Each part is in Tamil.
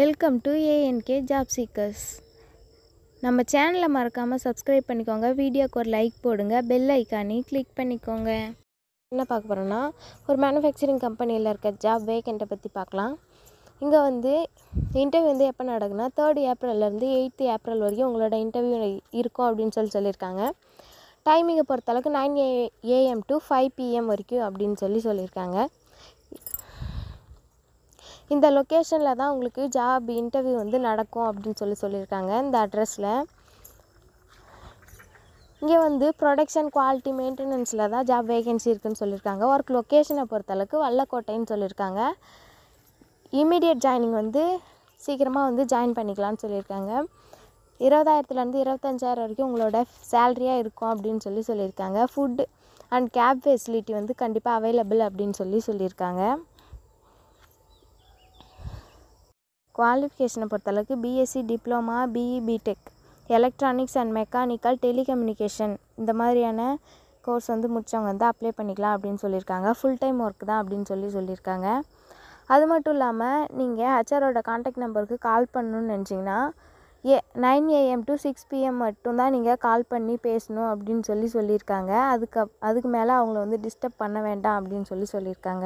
welcome to ANK job seekers நம்ம சேனலை மறக்காமல் சப்ஸ்கிரைப் பண்ணிக்கோங்க வீடியோக்கு ஒரு லைக் போடுங்க பெல் ஐக்கானி கிளிக் பண்ணிக்கோங்க என்ன பார்க்க போகிறோன்னா ஒரு மேனுஃபேக்சரிங் கம்பெனியில் இருக்க ஜாப் வேகண்ட்டை பற்றி பார்க்கலாம் இங்கே வந்து இன்டர்வியூ வந்து எப்போ நடக்குன்னா தேர்ட் ஏப்ரல்லேருந்து எயித்து ஏப்ரல் வரைக்கும் உங்களோட இன்டர்வியூ இருக்கும் அப்படின்னு சொல்லி சொல்லியிருக்காங்க டைமிங்கை பொறுத்தளவுக்கு நைன் ஏ ஏஎம் டு ஃபைவ் பிஎம் வரைக்கும் அப்படின்னு சொல்லி சொல்லியிருக்காங்க இந்த லொக்கேஷனில் தான் உங்களுக்கு ஜாப் இன்டர்வியூ வந்து நடக்கும் அப்படின்னு சொல்லி சொல்லியிருக்காங்க இந்த அட்ரஸில் இங்கே வந்து ப்ரொடக்ஷன் குவாலிட்டி மெயின்டெனன்ஸில் தான் ஜாப் வேகன்சி இருக்குதுன்னு சொல்லியிருக்காங்க ஒர்க் லொக்கேஷனை பொறுத்தளவுக்கு வல்லக்கோட்டைன்னு சொல்லியிருக்காங்க இமீடியட் ஜாயினிங் வந்து சீக்கிரமாக வந்து ஜாயின் பண்ணிக்கலாம்னு சொல்லியிருக்காங்க இருபதாயிரத்துலேருந்து இருபத்தஞ்சாயிரம் வரைக்கும் உங்களோட சேல்ரியாக இருக்கும் அப்படின்னு சொல்லி சொல்லியிருக்காங்க ஃபுட்டு அண்ட் கேப் ஃபெசிலிட்டி வந்து கண்டிப்பாக அவைலபிள் அப்படின்னு சொல்லி சொல்லியிருக்காங்க குவாலிஃபிகேஷனை பொறுத்தளவுக்கு BSc diploma BE BTech electronics and mechanical telecommunication இந்த மாதிரியான கோர்ஸ் வந்து முடித்தவங்க வந்து அப்ளை பண்ணிக்கலாம் அப்படின்னு சொல்லியிருக்காங்க ஃபுல் டைம் ஒர்க் தான் அப்படின்னு சொல்லி சொல்லியிருக்காங்க அது மட்டும் இல்லாமல் நீங்கள் ஹெச்ஆரோட காண்டாக்ட் நம்பருக்கு கால் பண்ணணுன்னு நினச்சிங்கன்னா ஏ nine AM to six PM மட்டும்தான் நீங்கள் கால் பண்ணி பேசணும் அப்படின்னு சொல்லி சொல்லியிருக்காங்க அதுக்கு அதுக்கு மேலே அவங்கள வந்து டிஸ்டர்ப் பண்ண வேண்டாம் அப்படின்னு சொல்லி சொல்லியிருக்காங்க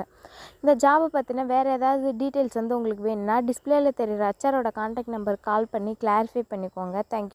இந்த ஜாபை பற்றின வேறு ஏதாவது டீட்டெயில்ஸ் வந்து உங்களுக்கு வேணும்னா டிஸ்பிளேயில் தெரிகிற அச்சாரோட கான்டாக்ட் நம்பர் கால் பண்ணி கிளாரிஃபை பண்ணிக்கோங்க தேங்க்யூ